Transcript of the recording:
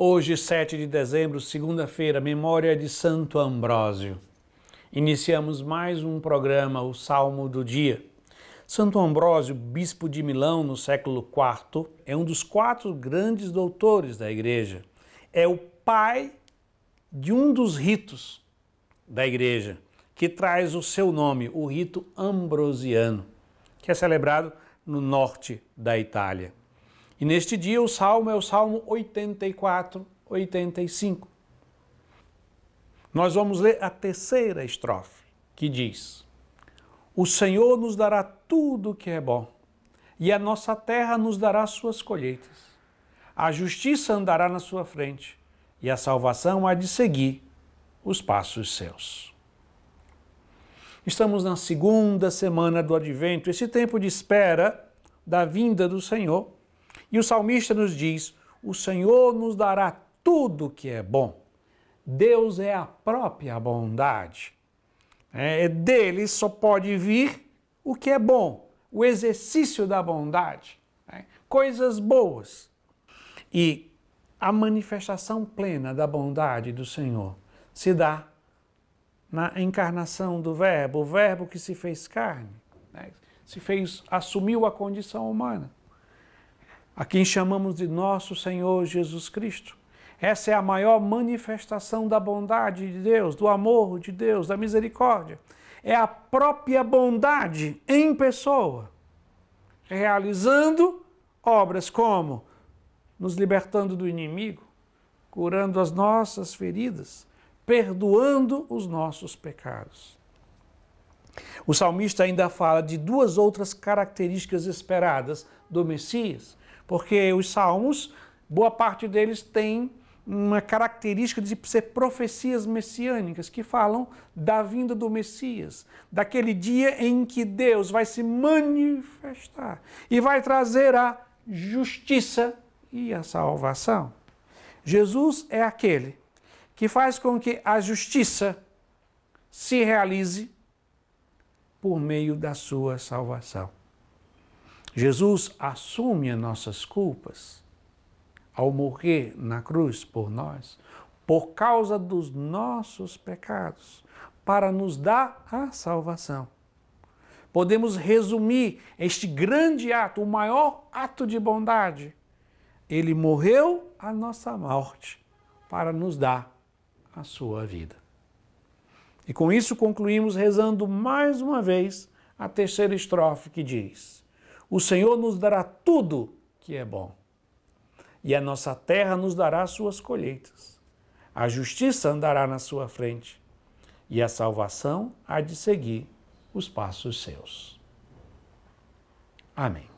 Hoje, 7 de dezembro, segunda-feira, memória de Santo Ambrósio. Iniciamos mais um programa, o Salmo do Dia. Santo Ambrósio, bispo de Milão no século IV, é um dos quatro grandes doutores da Igreja. É o pai de um dos ritos da Igreja, que traz o seu nome, o rito ambrosiano, que é celebrado no norte da Itália. E neste dia o salmo é o salmo 84, 85. Nós vamos ler a terceira estrofe, que diz: O Senhor nos dará tudo o que é bom, e a nossa terra nos dará suas colheitas. A justiça andará na sua frente, e a salvação há de seguir os passos seus. Estamos na segunda semana do advento, esse tempo de espera da vinda do Senhor e o salmista nos diz: O Senhor nos dará tudo que é bom. Deus é a própria bondade. É, dele só pode vir o que é bom, o exercício da bondade, né? coisas boas. E a manifestação plena da bondade do Senhor se dá na encarnação do Verbo, o Verbo que se fez carne, né? se fez, assumiu a condição humana a quem chamamos de nosso Senhor Jesus Cristo. Essa é a maior manifestação da bondade de Deus, do amor de Deus, da misericórdia. É a própria bondade em pessoa, realizando obras como nos libertando do inimigo, curando as nossas feridas, perdoando os nossos pecados. O salmista ainda fala de duas outras características esperadas do Messias, porque os salmos, boa parte deles tem uma característica de ser profecias messiânicas que falam da vinda do Messias, daquele dia em que Deus vai se manifestar e vai trazer a justiça e a salvação. Jesus é aquele que faz com que a justiça se realize por meio da sua salvação. Jesus assume as nossas culpas ao morrer na cruz por nós, por causa dos nossos pecados, para nos dar a salvação. Podemos resumir este grande ato, o maior ato de bondade. Ele morreu a nossa morte para nos dar a sua vida. E com isso concluímos rezando mais uma vez a terceira estrofe que diz: o Senhor nos dará tudo que é bom, e a nossa terra nos dará suas colheitas. A justiça andará na sua frente, e a salvação há de seguir os passos seus. Amém.